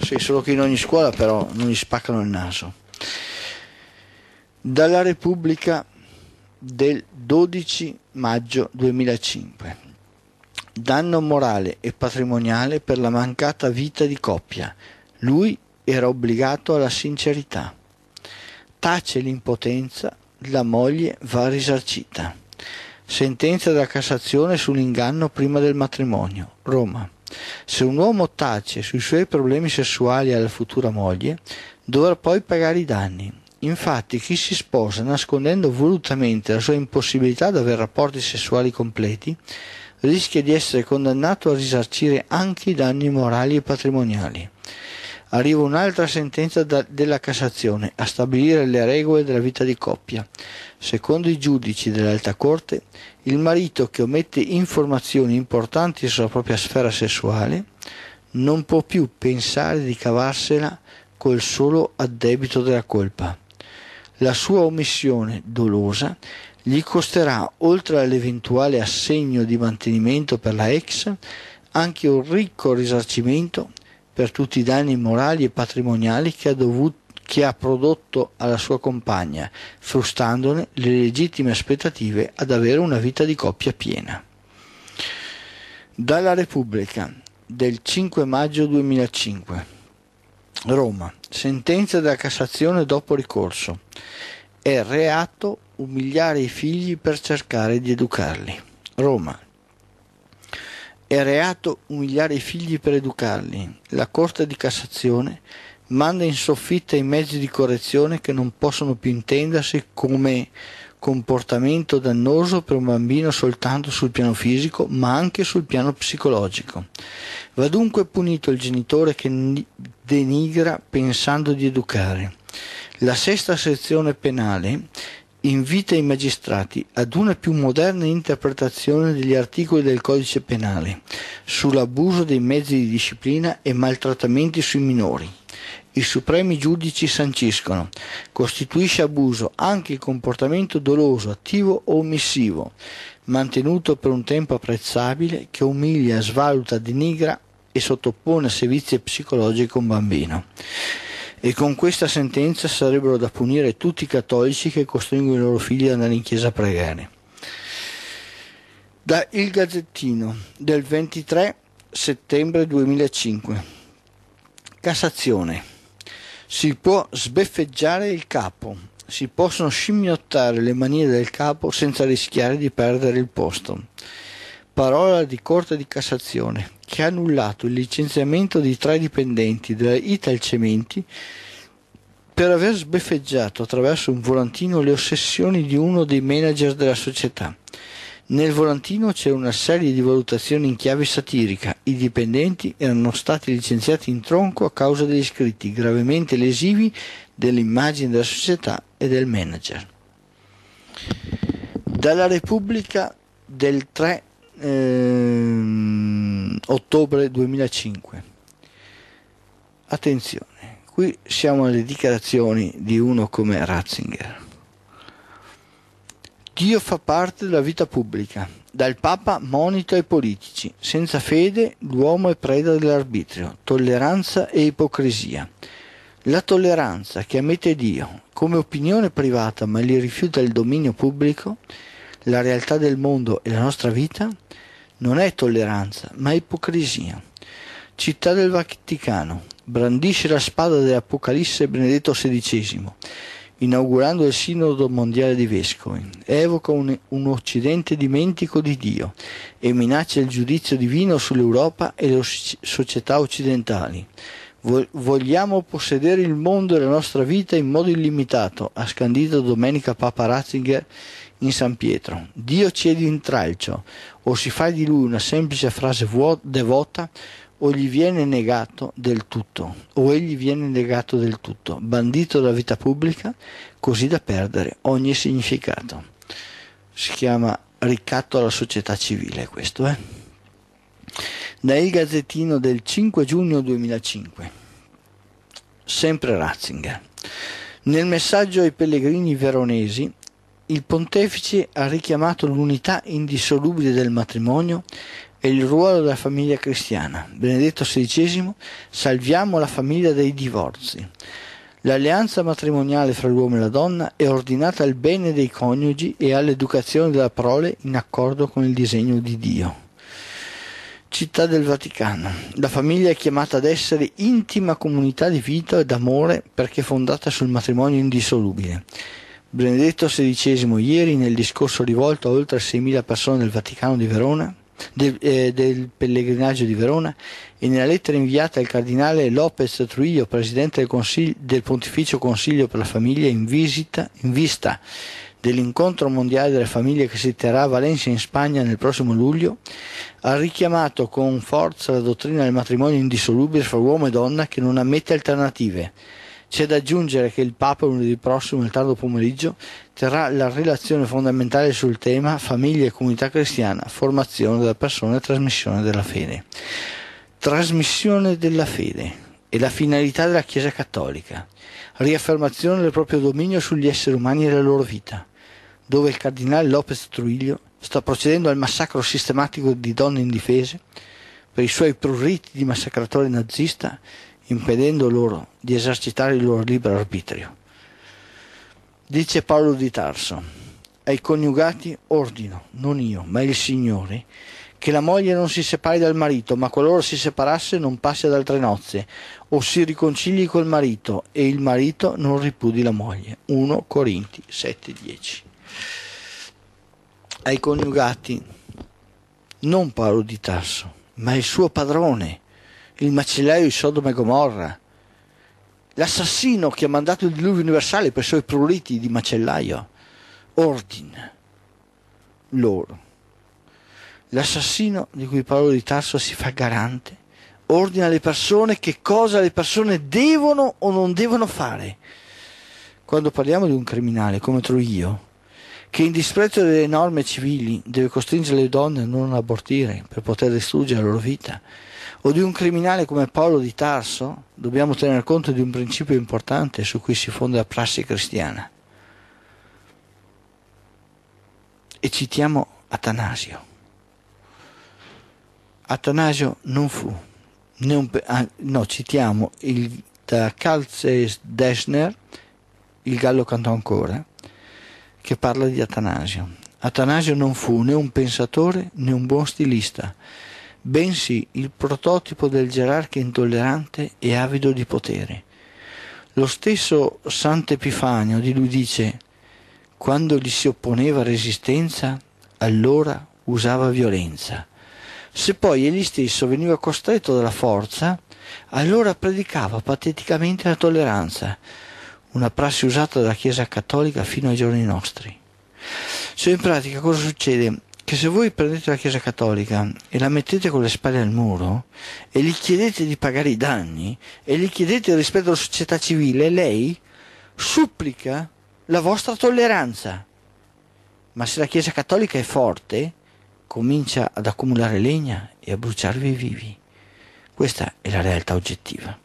Sì, solo che in ogni scuola però non gli spaccano il naso. Dalla Repubblica del 12 maggio 2005. Danno morale e patrimoniale per la mancata vita di coppia. Lui era obbligato alla sincerità tace l'impotenza, la moglie va risarcita. Sentenza della Cassazione sull'inganno prima del matrimonio. Roma. Se un uomo tace sui suoi problemi sessuali alla futura moglie, dovrà poi pagare i danni. Infatti, chi si sposa nascondendo volutamente la sua impossibilità di avere rapporti sessuali completi, rischia di essere condannato a risarcire anche i danni morali e patrimoniali arriva un'altra sentenza da, della Cassazione a stabilire le regole della vita di coppia. Secondo i giudici dell'Alta Corte, il marito che omette informazioni importanti sulla propria sfera sessuale non può più pensare di cavarsela col solo addebito della colpa. La sua omissione dolosa gli costerà, oltre all'eventuale assegno di mantenimento per la ex, anche un ricco risarcimento per tutti i danni morali e patrimoniali che ha, dovuto, che ha prodotto alla sua compagna, frustandone le legittime aspettative ad avere una vita di coppia piena. Dalla Repubblica del 5 maggio 2005 Roma. Sentenza della Cassazione dopo ricorso. È reato umiliare i figli per cercare di educarli. Roma, è reato umiliare i figli per educarli. La Corte di Cassazione manda in soffitta i mezzi di correzione che non possono più intendersi come comportamento dannoso per un bambino soltanto sul piano fisico, ma anche sul piano psicologico. Va dunque punito il genitore che denigra pensando di educare. La sesta sezione penale invita i magistrati ad una più moderna interpretazione degli articoli del codice penale sull'abuso dei mezzi di disciplina e maltrattamenti sui minori. I supremi giudici sanciscono costituisce abuso anche il comportamento doloso, attivo o omissivo, mantenuto per un tempo apprezzabile, che umilia, svaluta, denigra e sottopone a servizio psicologico un bambino e con questa sentenza sarebbero da punire tutti i cattolici che costringono i loro figli ad andare in chiesa a pregare. Da Il Gazzettino del 23 settembre 2005. Cassazione. Si può sbeffeggiare il capo, si possono scimmiottare le manie del capo senza rischiare di perdere il posto parola di Corte di Cassazione, che ha annullato il licenziamento di tre dipendenti della Italcementi per aver sbeffeggiato attraverso un volantino le ossessioni di uno dei manager della società. Nel volantino c'è una serie di valutazioni in chiave satirica. I dipendenti erano stati licenziati in tronco a causa degli scritti gravemente lesivi dell'immagine della società e del manager. Dalla Repubblica del 3 ehm, ottobre 2005. Attenzione, qui siamo alle dichiarazioni di uno come Ratzinger. Dio fa parte della vita pubblica, dal Papa monito ai politici, senza fede l'uomo è preda dell'arbitrio, tolleranza e ipocrisia. La tolleranza che ammette Dio come opinione privata ma gli rifiuta il dominio pubblico la realtà del mondo e la nostra vita, non è tolleranza, ma ipocrisia. Città del Vaticano, brandisce la spada dell'Apocalisse Benedetto XVI, inaugurando il Sinodo Mondiale di Vescovi, evoca un, un Occidente dimentico di Dio e minaccia il giudizio divino sull'Europa e le società occidentali. Vogliamo possedere il mondo e la nostra vita in modo illimitato, ha scandito domenica Papa Ratzinger in San Pietro. Dio cede intralcio, o si fa di lui una semplice frase vuo- devota, o gli viene negato del tutto, o egli viene negato del tutto, bandito dalla vita pubblica, così da perdere ogni significato. Si chiama ricatto alla società civile questo, eh? Da Il Gazzettino del 5 giugno 2005, sempre Ratzinger. Nel messaggio ai pellegrini veronesi il pontefice ha richiamato l'unità indissolubile del matrimonio e il ruolo della famiglia cristiana. Benedetto XVI, salviamo la famiglia dai divorzi. L'alleanza matrimoniale fra l'uomo e la donna è ordinata al bene dei coniugi e all'educazione della prole in accordo con il disegno di Dio. Città del Vaticano. La famiglia è chiamata ad essere intima comunità di vita e d'amore perché fondata sul matrimonio indissolubile. Benedetto XVI ieri nel discorso rivolto a oltre 6.000 persone del Vaticano di Verona, del, eh, del, pellegrinaggio di Verona e nella lettera inviata al cardinale Lopez Truillo, presidente del, consiglio, del Pontificio Consiglio per la Famiglia, in, visita, in vista dell'incontro mondiale delle famiglie che si terrà a Valencia in Spagna nel prossimo luglio, ha richiamato con forza la dottrina del matrimonio indissolubile fra uomo e donna che non ammette alternative c'è da aggiungere che il Papa lunedì prossimo, il tardo pomeriggio, terrà la relazione fondamentale sul tema famiglia e comunità cristiana, formazione della persona e trasmissione della fede. Trasmissione della fede e la finalità della Chiesa Cattolica, riaffermazione del proprio dominio sugli esseri umani e la loro vita, dove il cardinale Lopez Truglio sta procedendo al massacro sistematico di donne indifese per i suoi pruriti di massacratore nazista impedendo loro di esercitare il loro libero arbitrio. Dice Paolo di Tarso, ai coniugati ordino, non io, ma il Signore, che la moglie non si separi dal marito, ma qualora si separasse non passi ad altre nozze, o si riconcili col marito, e il marito non ripudi la moglie. 1 Corinti 7,10. Ai coniugati, non Paolo di Tarso, ma il suo padrone, il macellaio di Sodoma e Gomorra, l'assassino che ha mandato il diluvio universale per i suoi proliti di macellaio, Ordin, loro. L'assassino di cui Paolo di Tarso si fa garante ordina alle persone che cosa le persone devono o non devono fare. Quando parliamo di un criminale come Troio, che in disprezzo delle norme civili deve costringere le donne a non abortire per poter distruggere la loro vita, o di un criminale come Paolo di Tarso, dobbiamo tener conto di un principio importante su cui si fonda la prassi cristiana. E citiamo Atanasio. Atanasio non fu, non, ah, no, citiamo il da Calces Deschner, Il Gallo cantò ancora, che parla di Atanasio. Atanasio non fu né un pensatore né un buon stilista, bensì il prototipo del gerarca intollerante e avido di potere. Lo stesso Sant'Epifanio di lui dice quando gli si opponeva resistenza, allora usava violenza. Se poi egli stesso veniva costretto dalla forza, allora predicava pateticamente la tolleranza, una prassi usata dalla Chiesa Cattolica fino ai giorni nostri. Cioè in pratica cosa succede? che se voi prendete la Chiesa Cattolica e la mettete con le spalle al muro e gli chiedete di pagare i danni e gli chiedete il rispetto alla società civile, lei supplica la vostra tolleranza. Ma se la Chiesa Cattolica è forte, comincia ad accumulare legna e a bruciarvi vivi. Questa è la realtà oggettiva.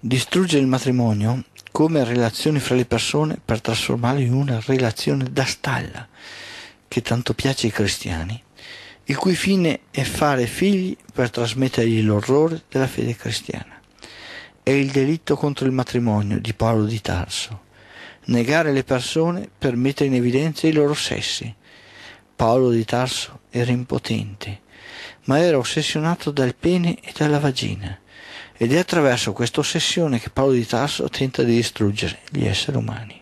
Distrugge il matrimonio come relazione fra le persone per trasformarlo in una relazione da stalla che tanto piace ai cristiani, il cui fine è fare figli per trasmettergli l'orrore della fede cristiana. È il delitto contro il matrimonio di Paolo di Tarso. Negare le persone per mettere in evidenza i loro sessi. Paolo di Tarso era impotente, ma era ossessionato dal pene e dalla vagina. Ed è attraverso questa ossessione che Paolo di Tarso tenta di distruggere gli esseri umani.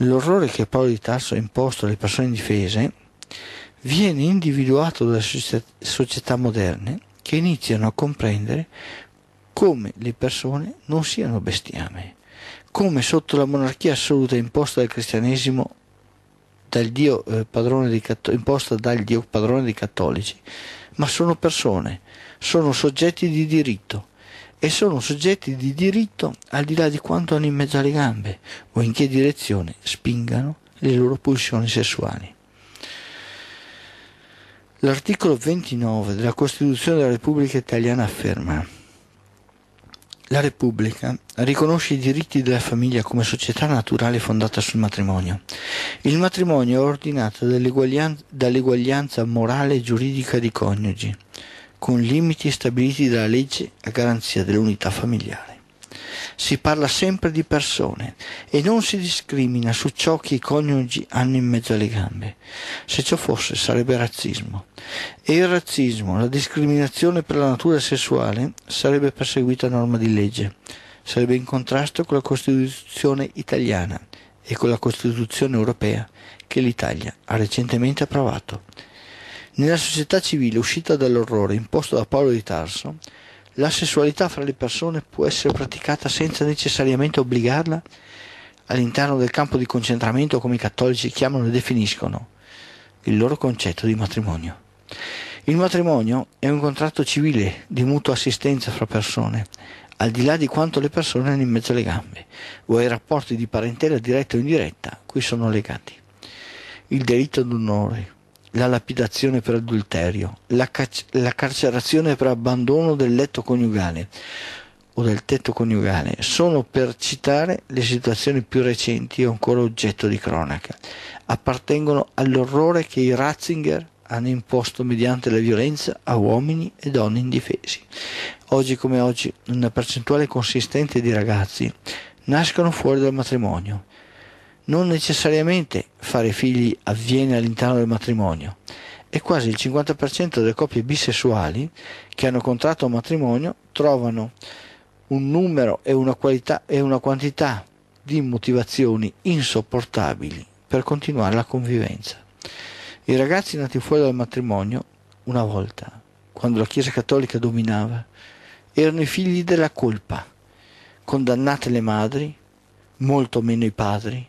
L'orrore che Paolo di Tarso ha imposto alle persone indifese viene individuato dalle società moderne che iniziano a comprendere come le persone non siano bestiame, come sotto la monarchia assoluta imposta dal cristianesimo dal Dio, eh, padrone dei, imposta dal Dio padrone dei cattolici, ma sono persone, sono soggetti di diritto, e sono soggetti di diritto al di là di quanto hanno in mezzo alle gambe o in che direzione spingano le loro pulsioni sessuali. L'articolo 29 della Costituzione della Repubblica Italiana afferma la Repubblica riconosce i diritti della famiglia come società naturale fondata sul matrimonio. Il matrimonio è ordinato dall'eguaglianza, dall'eguaglianza morale e giuridica di coniugi con limiti stabiliti dalla legge a garanzia dell'unità familiare. Si parla sempre di persone e non si discrimina su ciò che i coniugi hanno in mezzo alle gambe. Se ciò fosse sarebbe razzismo. E il razzismo, la discriminazione per la natura sessuale, sarebbe perseguita a norma di legge. Sarebbe in contrasto con la Costituzione italiana e con la Costituzione europea che l'Italia ha recentemente approvato. Nella società civile uscita dall'orrore imposto da Paolo di Tarso, la sessualità fra le persone può essere praticata senza necessariamente obbligarla all'interno del campo di concentramento come i cattolici chiamano e definiscono il loro concetto di matrimonio. Il matrimonio è un contratto civile di mutua assistenza fra persone, al di là di quanto le persone hanno in mezzo alle gambe o ai rapporti di parentela diretta o indiretta cui sono legati. Il delitto d'onore, la lapidazione per adulterio, la, cac- la carcerazione per abbandono del letto coniugale o del tetto coniugale, sono per citare le situazioni più recenti e ancora oggetto di cronaca. Appartengono all'orrore che i Ratzinger hanno imposto mediante la violenza a uomini e donne indifesi. Oggi come oggi una percentuale consistente di ragazzi nascono fuori dal matrimonio non necessariamente fare figli avviene all'interno del matrimonio. E quasi il 50% delle coppie bisessuali che hanno contratto un matrimonio trovano un numero e una, qualità, e una quantità di motivazioni insopportabili per continuare la convivenza. I ragazzi nati fuori dal matrimonio, una volta, quando la Chiesa Cattolica dominava, erano i figli della colpa, condannate le madri, molto meno i padri,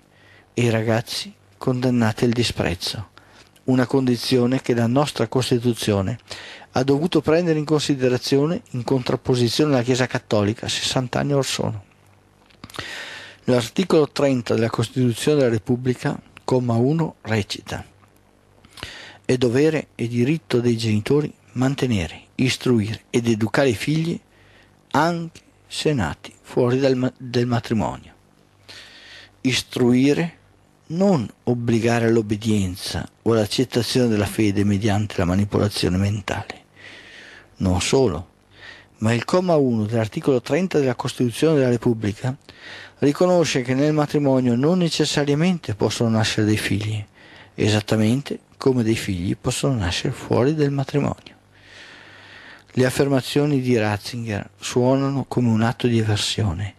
e i ragazzi condannati al disprezzo, una condizione che la nostra Costituzione ha dovuto prendere in considerazione in contrapposizione alla Chiesa Cattolica 60 anni or sono. L'articolo 30 della Costituzione della Repubblica, comma 1, recita È dovere e diritto dei genitori mantenere, istruire ed educare i figli anche se nati fuori dal, matrimonio. Istruire non obbligare all'obbedienza o all'accettazione della fede mediante la manipolazione mentale. Non solo, ma il comma 1 dell'articolo 30 della Costituzione della Repubblica riconosce che nel matrimonio non necessariamente possono nascere dei figli, esattamente come dei figli possono nascere fuori del matrimonio. Le affermazioni di Ratzinger suonano come un atto di eversione,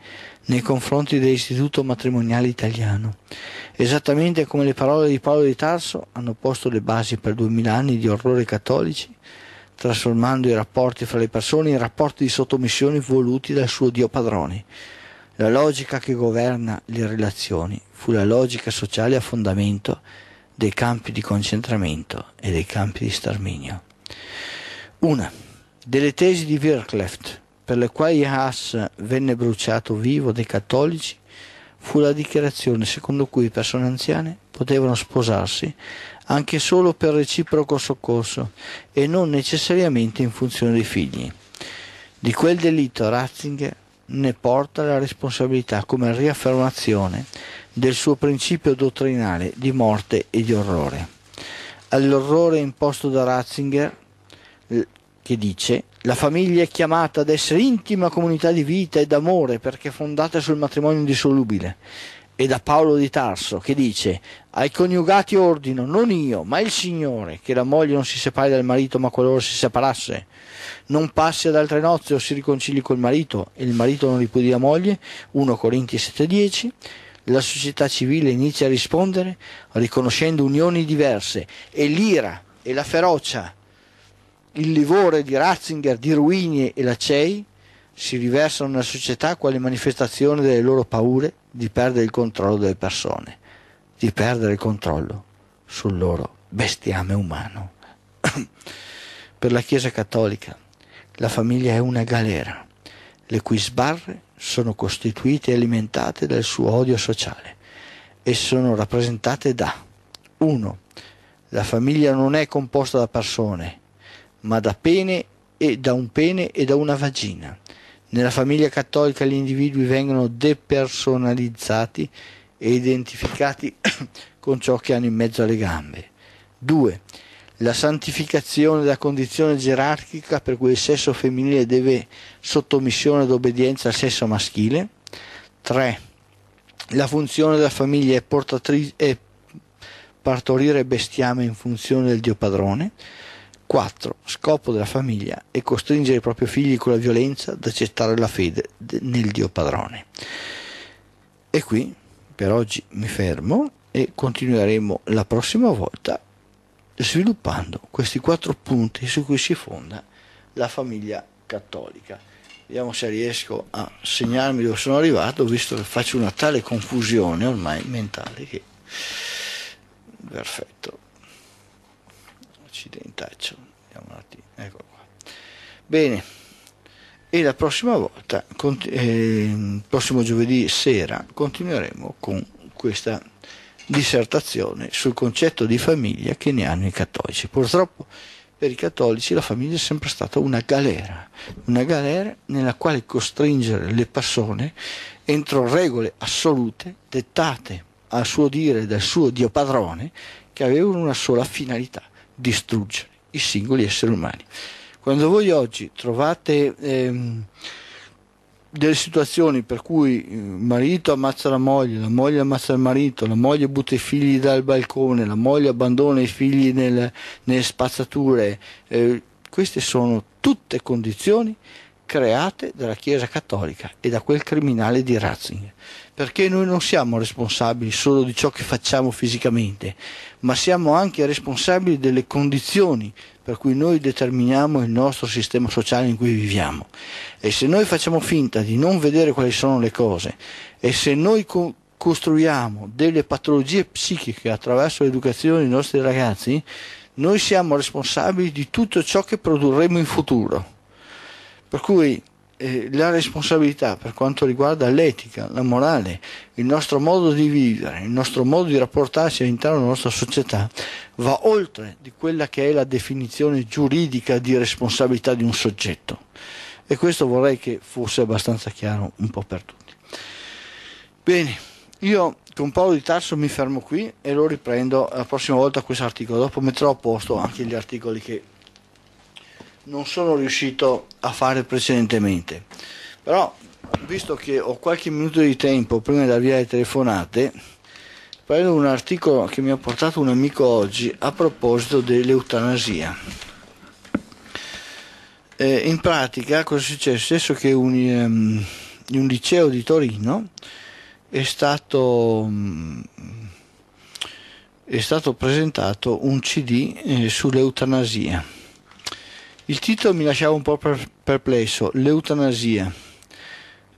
nei confronti dell'istituto matrimoniale italiano, esattamente come le parole di Paolo di Tarso hanno posto le basi per duemila anni di orrore cattolici, trasformando i rapporti fra le persone in rapporti di sottomissione voluti dal suo Dio padrone. La logica che governa le relazioni fu la logica sociale a fondamento dei campi di concentramento e dei campi di sterminio. Una delle tesi di Wirkleft per le quali Haas venne bruciato vivo dai cattolici fu la dichiarazione secondo cui persone anziane potevano sposarsi anche solo per reciproco soccorso e non necessariamente in funzione dei figli. Di quel delitto Ratzinger ne porta la responsabilità come riaffermazione del suo principio dottrinale di morte e di orrore. All'orrore imposto da Ratzinger che dice la famiglia è chiamata ad essere intima comunità di vita e d'amore perché fondata sul matrimonio indissolubile. E da Paolo di Tarso che dice ai coniugati ordino, non io, ma il Signore, che la moglie non si separi dal marito, ma qualora si separasse, non passi ad altre nozze o si riconcili col marito, e il marito non ripudi la moglie, 1 Corinti 7,10 la società civile inizia a rispondere riconoscendo unioni diverse e l'ira e la ferocia il livore di Ratzinger, di Ruini e la si riversano nella società quale manifestazione delle loro paure di perdere il controllo delle persone, di perdere il controllo sul loro bestiame umano. per la Chiesa Cattolica la famiglia è una galera, le cui sbarre sono costituite e alimentate dal suo odio sociale e sono rappresentate da 1. La famiglia non è composta da persone, ma da pene e da un pene e da una vagina. Nella famiglia cattolica gli individui vengono depersonalizzati e identificati con ciò che hanno in mezzo alle gambe. 2. La santificazione della condizione gerarchica per cui il sesso femminile deve sottomissione ed obbedienza al sesso maschile. 3. La funzione della famiglia è, portatri- è partorire bestiame in funzione del Dio padrone. 4. Scopo della famiglia è costringere i propri figli con la violenza ad accettare la fede nel Dio padrone. E qui per oggi mi fermo e continueremo la prossima volta sviluppando questi quattro punti su cui si fonda la famiglia cattolica. Vediamo se riesco a segnarmi dove sono arrivato, visto che faccio una tale confusione ormai mentale che... Perfetto accidentaccio ah, vediamo un attimo ecco qua bene e la prossima volta eh, prossimo giovedì sera continueremo con questa dissertazione sul concetto di famiglia che ne hanno i cattolici purtroppo per i cattolici la famiglia è sempre stata una galera, una galera nella quale costringere le persone entro regole assolute dettate a suo dire dal suo Dio padrone che avevano una sola finalità, distruggere i singoli esseri umani. Quando voi oggi trovate ehm, delle situazioni per cui il eh, marito ammazza la moglie, la moglie ammazza il marito, la moglie butta i figli dal balcone, la moglie abbandona i figli nel, nelle spazzature, eh, queste sono tutte condizioni create dalla Chiesa Cattolica e da quel criminale di Ratzinger perché noi non siamo responsabili solo di ciò che facciamo fisicamente, ma siamo anche responsabili delle condizioni per cui noi determiniamo il nostro sistema sociale in cui viviamo. E se noi facciamo finta di non vedere quali sono le cose, e se noi co- costruiamo delle patologie psichiche attraverso l'educazione dei nostri ragazzi, noi siamo responsabili di tutto ciò che produrremo in futuro. Per cui eh, la responsabilità per quanto riguarda l'etica, la morale, il nostro modo di vivere, il nostro modo di rapportarsi all'interno della nostra società va oltre di quella che è la definizione giuridica di responsabilità di un soggetto. E questo vorrei che fosse abbastanza chiaro un po' per tutti. Bene, io con Paolo di Tarso mi fermo qui e lo riprendo la prossima volta questo articolo, dopo metterò a posto anche gli articoli che non sono riuscito a fare precedentemente. Però, visto che ho qualche minuto di tempo prima di avviare le telefonate, prendo un articolo che mi ha portato un amico oggi a proposito dell'eutanasia. Eh, in pratica, cosa è successo? Adesso che un, um, un liceo di Torino è stato, um, è stato presentato un CD eh, sull'eutanasia il titolo mi lasciava un po' perplesso, l'eutanasia.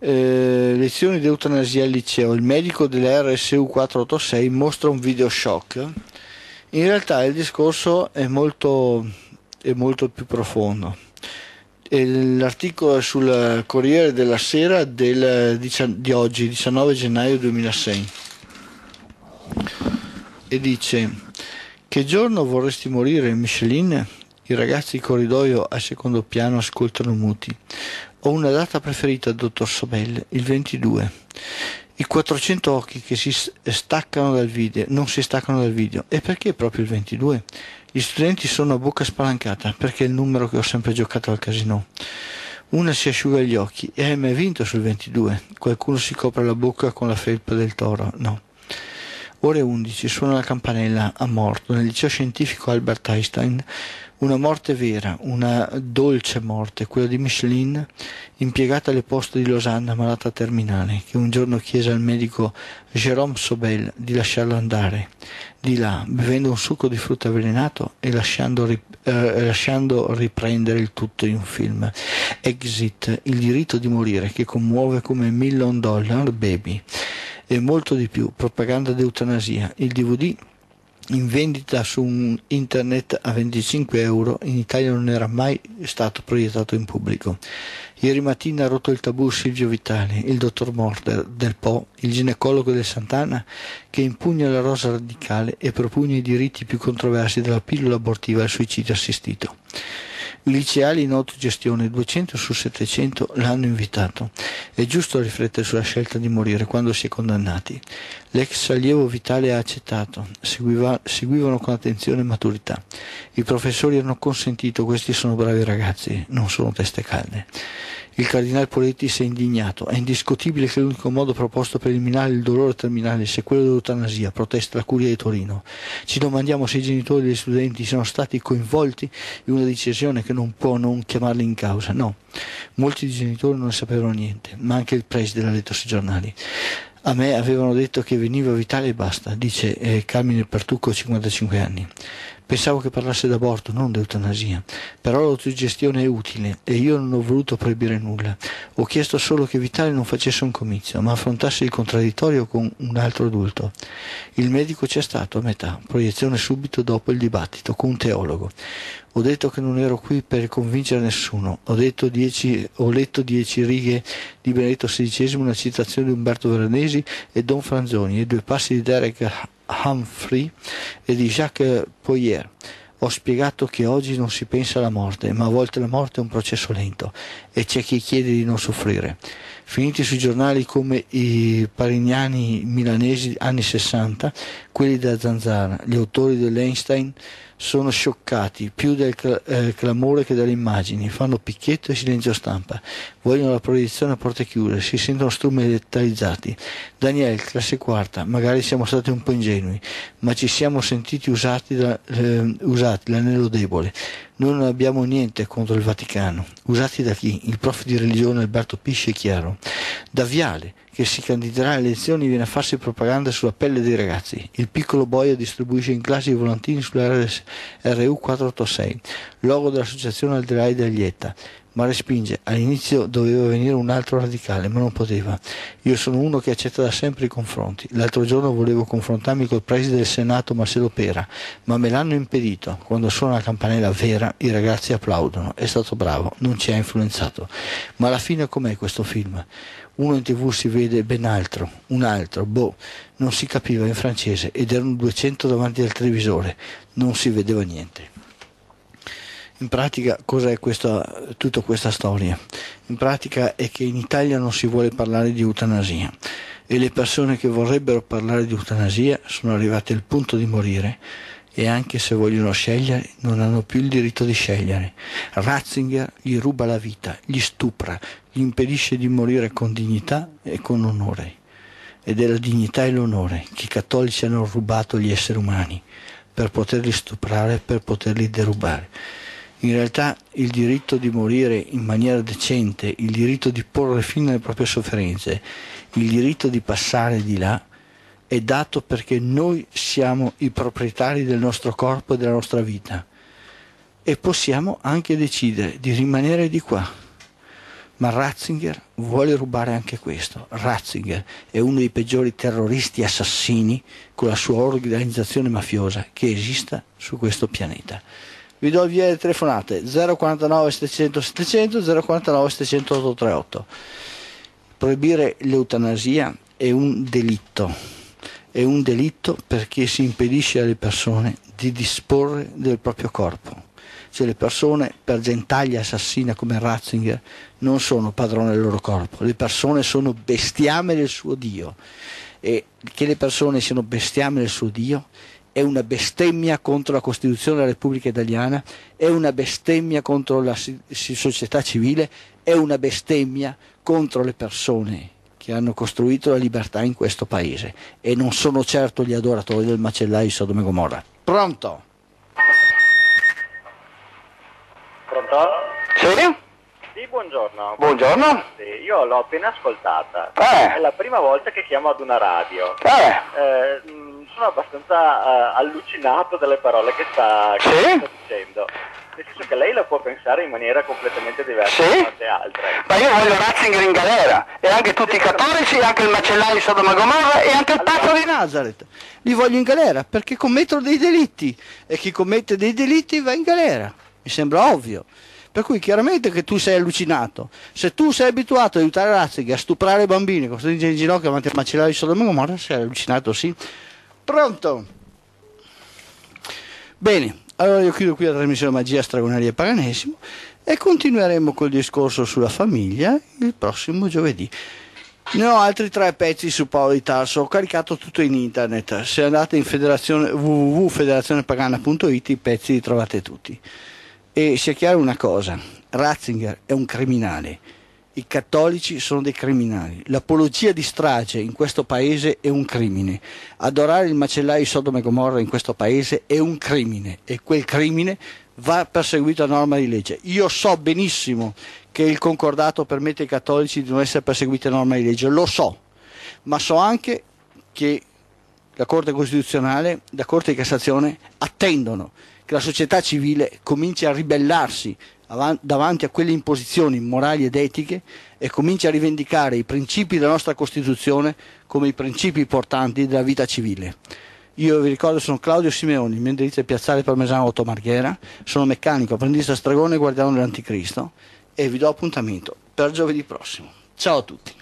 Eh, lezioni di eutanasia al liceo, il medico dellrsu 486 mostra un video shock. In realtà il discorso è molto, è molto più profondo. L'articolo è sul Corriere della Sera del, di oggi, 19 gennaio 2006, e dice: Che giorno vorresti morire, Micheline? I ragazzi in corridoio al secondo piano ascoltano muti. Ho una data preferita, dottor Sobel, il 22. I 400 occhi che si staccano dal video, non si staccano dal video. E perché proprio il 22? Gli studenti sono a bocca spalancata perché è il numero che ho sempre giocato al casino. Una si asciuga gli occhi e hai mai vinto sul 22. Qualcuno si copre la bocca con la felpa del toro. No. Ore 11 suona la campanella a morto nel liceo scientifico Albert Einstein una morte vera, una dolce morte, quella di Micheline, impiegata alle poste di Losanna, malata terminale, che un giorno chiese al medico Jérôme Sobel di lasciarla andare, di là, bevendo un succo di frutta avvelenato e lasciando, rip- eh, lasciando riprendere il tutto in un film. Exit, il diritto di morire, che commuove come Million Dollar Baby e molto di più, propaganda d'eutanasia, il DVD in vendita su internet a 25 euro, in Italia non era mai stato proiettato in pubblico. Ieri mattina ha rotto il tabù Silvio Vitali, il dottor Morder del Po, il ginecologo del Sant'Anna, che impugna la rosa radicale e propugna i diritti più controversi della pillola abortiva e suicidio assistito. I liceali in autogestione, 200 su 700, l'hanno invitato. È giusto riflettere sulla scelta di morire quando si è condannati. L'ex allievo Vitale ha accettato, Seguiva, seguivano con attenzione e maturità. I professori hanno consentito, questi sono bravi ragazzi, non sono teste calde. Il cardinale Poletti si è indignato. È indiscutibile che l'unico modo proposto per eliminare il dolore terminale sia quello dell'eutanasia, protesta la Curia di Torino. Ci domandiamo se i genitori degli studenti siano stati coinvolti in una decisione che non può non chiamarli in causa. No, molti dei genitori non ne sapevano niente, ma anche il preside l'ha letto sui giornali. A me avevano detto che veniva vitale e basta, dice eh, Carmine Pertucco, 55 anni. Pensavo che parlasse d'aborto, non d'eutanasia. Però l'autogestione è utile e io non ho voluto proibire nulla. Ho chiesto solo che Vitale non facesse un comizio, ma affrontasse il contraddittorio con un altro adulto. Il medico c'è stato a metà, proiezione subito dopo il dibattito, con un teologo. Ho detto che non ero qui per convincere nessuno. Ho, dieci, ho, letto dieci righe di Benedetto XVI, una citazione di Umberto Veronesi e Don Franzoni e due passi di Derek Humphrey e di Jacques Poyer. Ho spiegato che oggi non si pensa alla morte, ma a volte la morte è un processo lento e c'è chi chiede di non soffrire. Finiti sui giornali come i parignani milanesi anni 60, quelli da Zanzara, gli autori dell'Einstein sono scioccati più del eh, clamore che dalle immagini, fanno picchietto e silenzio stampa, vogliono la proiezione a porte chiuse, si sentono strumentalizzati. Daniel, classe quarta, magari siamo stati un po' ingenui, ma ci siamo sentiti usati, da, eh, usati l'anello debole. Noi non abbiamo niente contro il Vaticano. Usati da chi? Il prof di religione Alberto Pisci è chiaro. Da Viale, che si candiderà alle elezioni viene a farsi propaganda sulla pelle dei ragazzi. Il piccolo boia distribuisce in classe i volantini sulla RU486, logo dell'associazione Adelaide Aglietta. Ma respinge, all'inizio doveva venire un altro radicale, ma non poteva. Io sono uno che accetta da sempre i confronti. L'altro giorno volevo confrontarmi col preside del Senato Marcello Pera, ma me l'hanno impedito. Quando suona la campanella vera, i ragazzi applaudono. È stato bravo, non ci ha influenzato. Ma alla fine com'è questo film? uno in tv si vede ben altro, un altro, boh, non si capiva in francese ed erano 200 davanti al televisore, non si vedeva niente. In pratica cos'è questa, tutta questa storia? In pratica è che in Italia non si vuole parlare di eutanasia e le persone che vorrebbero parlare di eutanasia sono arrivate al punto di morire e anche se vogliono scegliere non hanno più il diritto di scegliere. Ratzinger gli ruba la vita, gli stupra, gli impedisce di morire con dignità e con onore. Ed è la dignità e l'onore che i cattolici hanno rubato gli esseri umani per poterli stuprare, per poterli derubare. In realtà il diritto di morire in maniera decente, il diritto di porre fine alle proprie sofferenze, il diritto di passare di là è dato perché noi siamo i proprietari del nostro corpo e della nostra vita e possiamo anche decidere di rimanere di qua. Ma Ratzinger vuole rubare anche questo. Ratzinger è uno dei peggiori terroristi assassini con la sua organizzazione mafiosa che esista su questo pianeta. Vi do il via delle telefonate 049 700 700 049 700 838. Proibire l'eutanasia è un delitto è un delitto perché si impedisce alle persone di disporre del proprio corpo. Cioè le persone per gentaglia assassina come Ratzinger non sono padrone del loro corpo, le persone sono bestiame del suo Dio e che le persone siano bestiame del suo Dio è una bestemmia contro la Costituzione della Repubblica Italiana, è una bestemmia contro la società civile, è una bestemmia contro le persone che hanno costruito la libertà in questo paese e non sono certo gli adoratori del macellaio di Sodome Gomorra. Pronto? Pronto? Sì? Sì, buongiorno. Buongiorno. Sì, io l'ho appena ascoltata. Eh. È la prima volta che chiamo ad una radio. Eh. eh mm, sono abbastanza eh, allucinato dalle parole che sta, che sì? sta dicendo nel senso che lei la può pensare in maniera completamente diversa sì? da tante altre. Eh. Ma io voglio Ratzinger in galera, e anche tutti i cattolici, e anche il macellaio di Sodoma Gomorra, e anche il allora... pazzo di Nazareth. Li voglio in galera perché commettono dei delitti, e chi commette dei delitti va in galera. Mi sembra ovvio. Per cui chiaramente che tu sei allucinato. Se tu sei abituato ad aiutare Ratzinger a stuprare i bambini, come si in ginocchio davanti al macellaio di Sodoma Gomorra, sei allucinato, sì. Pronto? Bene, allora io chiudo qui la trasmissione Magia Stragonaria e Paganesimo e continueremo col discorso sulla famiglia il prossimo giovedì. Ne ho altri tre pezzi su Paolo di Tarso, ho caricato tutto in internet, se andate in federazione, www.federazionepagana.it i pezzi li trovate tutti. E sia chiaro una cosa, Ratzinger è un criminale i cattolici sono dei criminali. L'apologia di strage in questo paese è un crimine. Adorare il macellaio Sodoma e Gomorra in questo paese è un crimine e quel crimine va perseguito a norma di legge. Io so benissimo che il concordato permette ai cattolici di non essere perseguiti a norma di legge, lo so, ma so anche che la Corte Costituzionale, la Corte di Cassazione attendono che la società civile cominci a ribellarsi davanti a quelle imposizioni morali ed etiche e comincia a rivendicare i principi della nostra Costituzione come i principi portanti della vita civile. Io vi ricordo sono Claudio Simeoni, mio indirizzo è Piazzale Parmesano 8 Marghera, sono meccanico, apprendista stragone e guardiano dell'anticristo e vi do appuntamento per giovedì prossimo. Ciao a tutti!